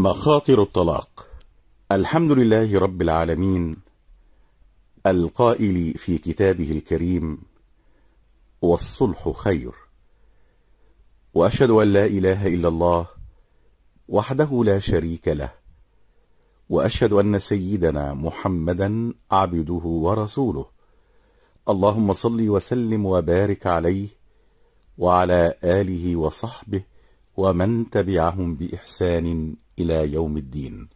مخاطر الطلاق الحمد لله رب العالمين القائل في كتابه الكريم والصلح خير وأشهد أن لا إله إلا الله وحده لا شريك له وأشهد أن سيدنا محمدا عبده ورسوله اللهم صل وسلم وبارك عليه وعلى آله وصحبه ومن تبعهم بإحسان إلى يوم الدين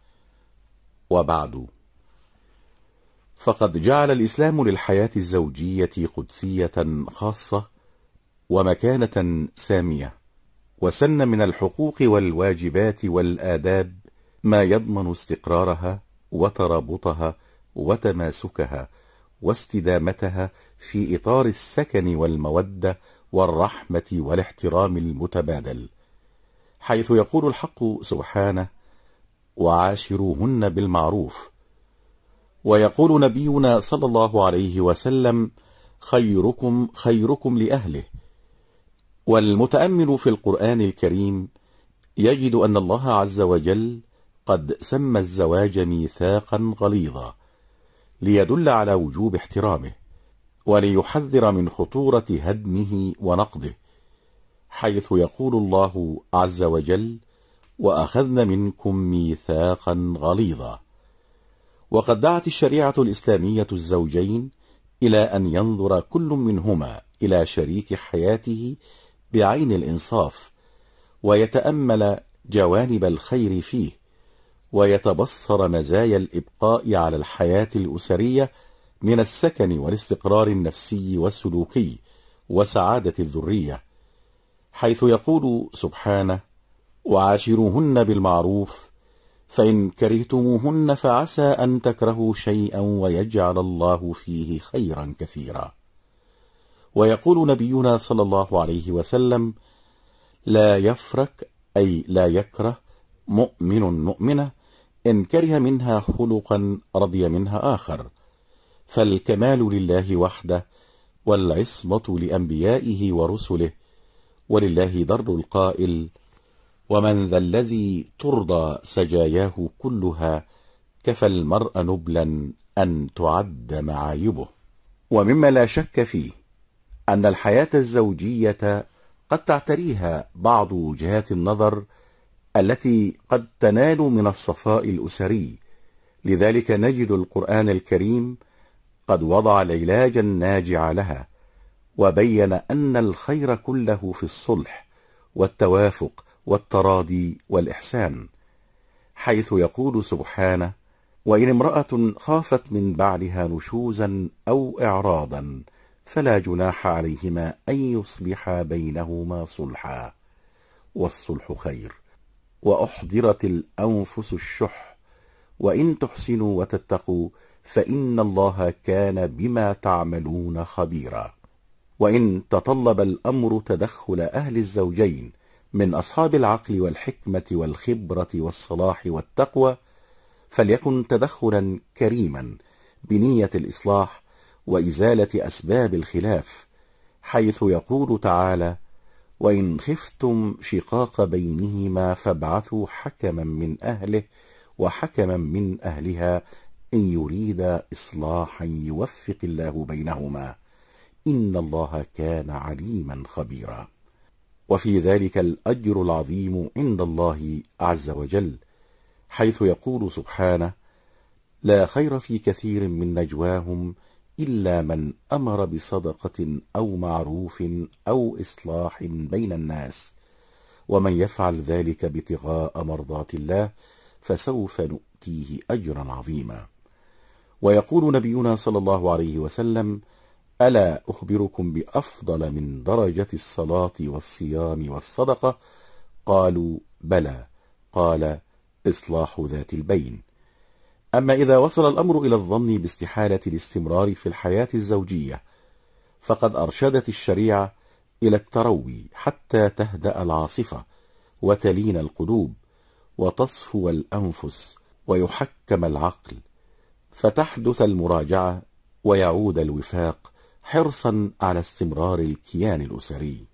وبعد فقد جعل الإسلام للحياة الزوجية قدسية خاصة ومكانة سامية وسن من الحقوق والواجبات والآداب ما يضمن استقرارها وترابطها وتماسكها واستدامتها في إطار السكن والمودة والرحمة والاحترام المتبادل حيث يقول الحق سبحانه وعاشروهن بالمعروف ويقول نبينا صلى الله عليه وسلم خيركم خيركم لأهله والمتأمل في القرآن الكريم يجد أن الله عز وجل قد سمى الزواج ميثاقا غليظا ليدل على وجوب احترامه وليحذر من خطورة هدمه ونقضه حيث يقول الله عز وجل وأخذن منكم ميثاقا غليظا وقد دعت الشريعة الإسلامية الزوجين إلى أن ينظر كل منهما إلى شريك حياته بعين الإنصاف ويتأمل جوانب الخير فيه ويتبصر مزايا الإبقاء على الحياة الأسرية من السكن والاستقرار النفسي والسلوكي وسعادة الذرية حيث يقول سبحانه وعاشروهن بالمعروف فإن كرهتموهن فعسى أن تكرهوا شيئا ويجعل الله فيه خيرا كثيرا ويقول نبينا صلى الله عليه وسلم لا يفرك أي لا يكره مؤمن مؤمنة إن كره منها خلقا رضي منها آخر فالكمال لله وحده والعصمة لأنبيائه ورسله ولله در القائل ومن ذا الذي ترضى سجاياه كلها كفى المرء نبلا أن تعد معايبه ومما لا شك فيه أن الحياة الزوجية قد تعتريها بعض وجهات النظر التي قد تنال من الصفاء الأسري لذلك نجد القرآن الكريم قد وضع العلاج الناجع لها وبين أن الخير كله في الصلح والتوافق والتراضي والإحسان حيث يقول سبحانه وإن امرأة خافت من بعلها نشوزا أو إعراضا فلا جناح عليهما أن يصلحا بينهما صلحا والصلح خير وأحضرت الأنفس الشح وإن تحسنوا وتتقوا فإن الله كان بما تعملون خبيرا وإن تطلب الأمر تدخل أهل الزوجين من أصحاب العقل والحكمة والخبرة والصلاح والتقوى فليكن تدخلا كريما بنية الإصلاح وإزالة أسباب الخلاف حيث يقول تعالى وإن خفتم شقاق بينهما فابعثوا حكما من أهله وحكما من أهلها إن يريد إصلاحا يوفق الله بينهما إن الله كان عليما خبيرا وفي ذلك الأجر العظيم عند الله عز وجل حيث يقول سبحانه لا خير في كثير من نجواهم إلا من أمر بصدقة أو معروف أو إصلاح بين الناس ومن يفعل ذلك ابتغاء مرضات الله فسوف نؤتيه أجرا عظيما ويقول نبينا صلى الله عليه وسلم ألا أخبركم بأفضل من درجة الصلاة والصيام والصدقة قالوا بلى قال إصلاح ذات البين أما إذا وصل الأمر إلى الظن باستحالة الاستمرار في الحياة الزوجية فقد أرشدت الشريعة إلى التروي حتى تهدأ العاصفة وتلين القلوب وتصفو الأنفس ويحكم العقل فتحدث المراجعة ويعود الوفاق حرصا على استمرار الكيان الأسري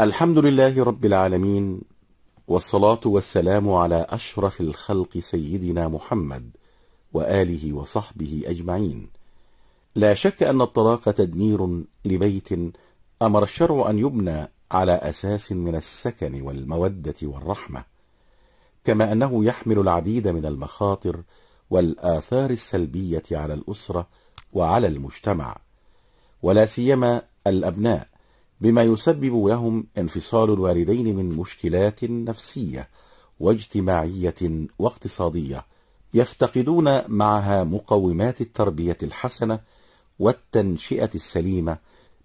الحمد لله رب العالمين والصلاة والسلام على أشرف الخلق سيدنا محمد وآله وصحبه أجمعين لا شك أن الطلاق تدمير لبيت أمر الشرع أن يبنى على أساس من السكن والمودة والرحمة كما أنه يحمل العديد من المخاطر والآثار السلبية على الأسرة وعلى المجتمع ولا سيما الأبناء بما يسبب لهم انفصال الوالدين من مشكلات نفسية واجتماعية واقتصادية يفتقدون معها مقومات التربية الحسنة والتنشئة السليمة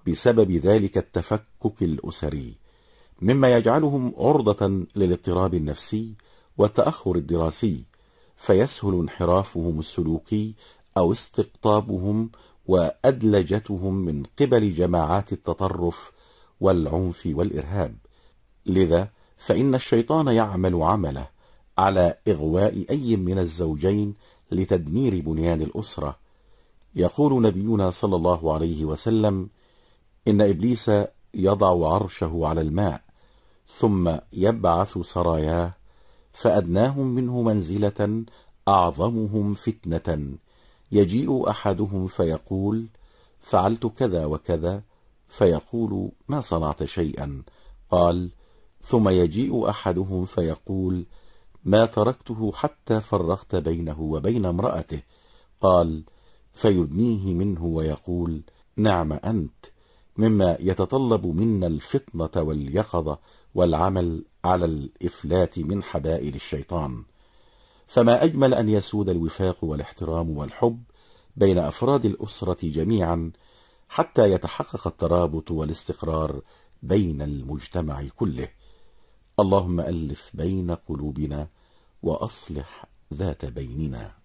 بسبب ذلك التفكك الأسري مما يجعلهم عرضة للاضطراب النفسي والتأخر الدراسي فيسهل انحرافهم السلوكي أو استقطابهم وأدلجتهم من قبل جماعات التطرف والعنف والإرهاب لذا فإن الشيطان يعمل عمله على إغواء أي من الزوجين لتدمير بنيان الأسرة يقول نبينا صلى الله عليه وسلم إن إبليس يضع عرشه على الماء ثم يبعث سراياه فأدناهم منه منزلة أعظمهم فتنة يجيء أحدهم فيقول فعلت كذا وكذا فيقول ما صنعت شيئا قال ثم يجيء أحدهم فيقول ما تركته حتى فرقت بينه وبين امرأته قال فيدنيه منه ويقول نعم أنت مما يتطلب منا الفطنة واليقظة والعمل على الإفلات من حبائل الشيطان فما أجمل أن يسود الوفاق والاحترام والحب بين أفراد الأسرة جميعا حتى يتحقق الترابط والاستقرار بين المجتمع كله اللهم ألف بين قلوبنا وأصلح ذات بيننا